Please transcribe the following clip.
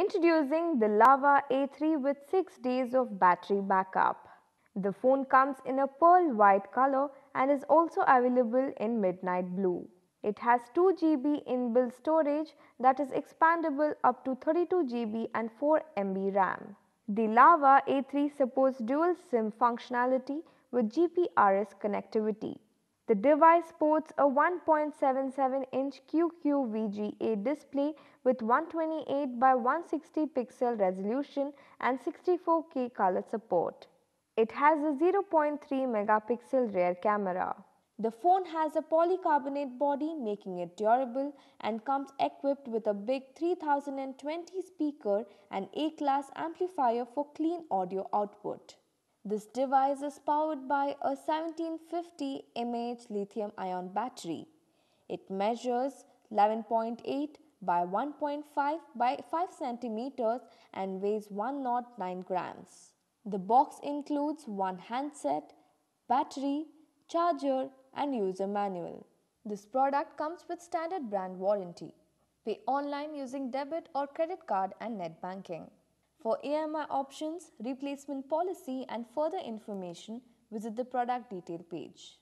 Introducing the Lava A3 with 6 days of battery backup. The phone comes in a pearl white color and is also available in midnight blue. It has 2 GB inbuilt storage that is expandable up to 32 GB and 4 MB RAM. The Lava A3 supports dual SIM functionality with GPRS connectivity. The device sports a 1.77 inch QQVGA display with 128 by 160 pixel resolution and 64K color support. It has a 0.3 megapixel rear camera. The phone has a polycarbonate body making it durable and comes equipped with a big 3020 speaker and A-class amplifier for clean audio output. This device is powered by a 1750 mAh lithium ion battery. It measures 11.8 by 1.5 by 5 centimeters and weighs 109 grams. The box includes one handset, battery, charger and user manual. This product comes with standard brand warranty. Pay online using debit or credit card and net banking. For AMI options, replacement policy and further information, visit the product detail page.